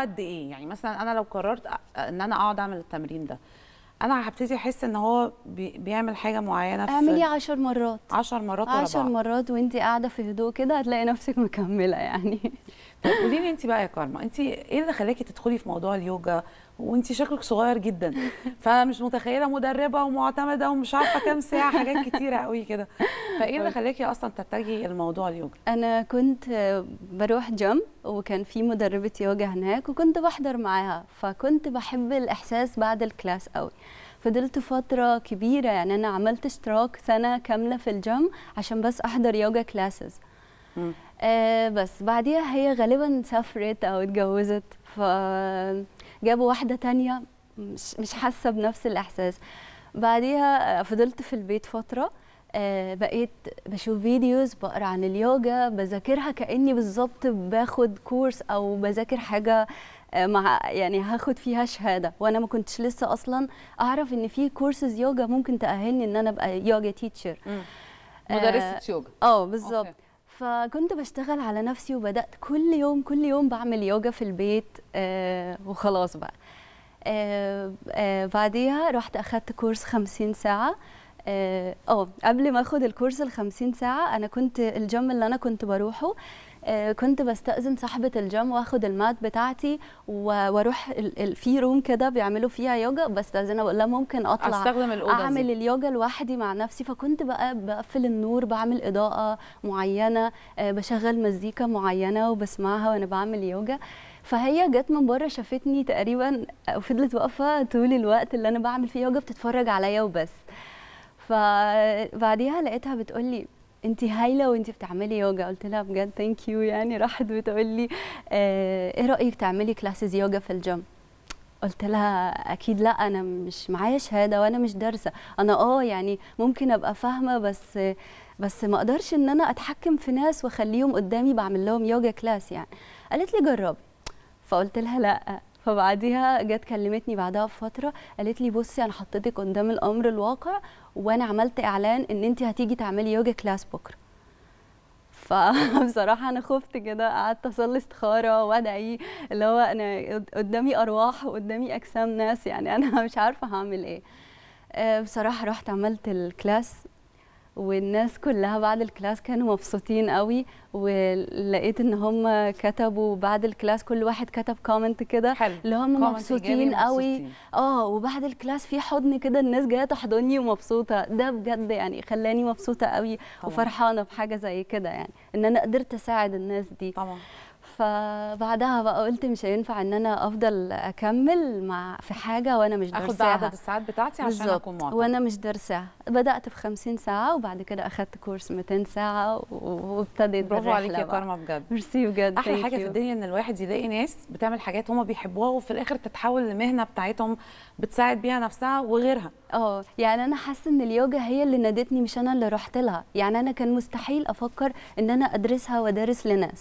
قد ايه يعني مثلا انا لو قررت ان انا اقعد اعمل التمرين ده انا هبتدي احس ان هو بيعمل حاجه معينه في اعملي 10 مرات 10 مرات 10 مرات وانت قاعده في هدوء كده هتلاقي نفسك مكمله يعني طب قولي لي انت بقى يا كارما انت ايه اللي خلاكي تدخلي في موضوع اليوجا وانت شكلك صغير جدا فمش متخيله مدربه ومعتمده ومش عارفه كام ساعه حاجات كتيره قوي كده فايه اللي طيب. خلاكي اصلا تتجهي الموضوع اليوجا انا كنت آه، بروح جيم وكان في مدربه يوجا هناك وكنت بحضر معاها فكنت بحب الاحساس بعد الكلاس قوي فضلت فترة كبيرة يعني أنا عملت اشتراك سنة كاملة في الجيم عشان بس أحضر يوجا كلاسز آه بس بعديها هي غالبا سافرت أو اتجوزت فجابوا واحدة تانية مش, مش حاسة بنفس الإحساس بعديها آه، فضلت في البيت فترة آه، بقيت بشوف فيديوز بقرا عن اليوجا بذاكرها كاني بالظبط باخد كورس او بذاكر حاجه آه، مع يعني هاخد فيها شهاده وانا ما كنتش لسه اصلا اعرف ان في كورسز يوجا ممكن تاهلني ان انا ابقى يوجا تيتشر آه، مدرسه يوجا اه بالظبط فكنت بشتغل على نفسي وبدات كل يوم كل يوم بعمل يوجا في البيت آه وخلاص بقى آه آه بعديها رحت اخدت كورس 50 ساعه اه قبل ما اخد الكورس ال 50 ساعه انا كنت الجيم اللي انا كنت بروحه آه كنت بستأذن صاحبة الجيم واخد المات بتاعتي واروح ال ال في روم كده بيعملوا فيها يوجا بستأذنها بقول لها ممكن اطلع استخدم الاوضه اعمل زي. اليوجا لوحدي مع نفسي فكنت بقى بقفل النور بعمل اضاءه معينه آه بشغل مزيكا معينه وبسمعها وانا بعمل يوجا فهي جت من بره شافتني تقريبا وفضلت واقفه طول الوقت اللي انا بعمل فيه يوجا بتتفرج عليا وبس فبعديها لقيتها بتقول لي انت هايله وانت بتعملي يوجا قلت لها بجد ثانك يو يعني راحت بتقول لي آه، ايه رايك تعملي كلاسز يوجا في الجيم قلت لها اكيد لا انا مش معايا شهاده وانا مش دارسه انا اه يعني ممكن ابقى فاهمه بس بس ما اقدرش ان انا اتحكم في ناس واخليهم قدامي بعمل لهم يوجا كلاس يعني قالت لي جربي فقلت لها لا فبعديها جت كلمتني بعدها بفتره قالت لي بصي انا حطيتك قدام الامر الواقع وانا عملت اعلان ان انت هتيجي تعملي يوجا كلاس بكره فبصراحه انا خفت كده قعدت اصلي استخاره وادعي اللي هو انا قدامي ارواح وقدامي اجسام ناس يعني انا مش عارفه هعمل ايه آه، بصراحه رحت عملت الكلاس والناس كلها بعد الكلاس كانوا مبسوطين قوي ولقيت ان هم كتبوا بعد الكلاس كل واحد كتب كومنت كده اللي هم مبسوطين قوي اه وبعد الكلاس في حضن كده الناس جايه تحضني ومبسوطه ده بجد يعني خلاني مبسوطه قوي طبعا. وفرحانه بحاجه زي كده يعني ان انا قدرت اساعد الناس دي طبعا فبعدها بقى قلت مش هينفع ان انا افضل اكمل مع في حاجه وانا مش دارساها اخد عدد الساعات بتاعتي عشان اكون معتمد وانا مش دارساها بدات ب 50 ساعه وبعد كده اخدت كورس 200 ساعه وابتديت برافو عليك يا كارما بجد ميرسي بجد احلى حاجه في الدنيا ان الواحد يلاقي ناس بتعمل حاجات هم بيحبوها وفي الاخر تتحول لمهنه بتاعتهم بتساعد بيها نفسها وغيرها اه يعني انا حاسه ان اليوجا هي اللي نادتني مش انا اللي رحت لها يعني انا كان مستحيل افكر ان انا ادرسها وادرس لناس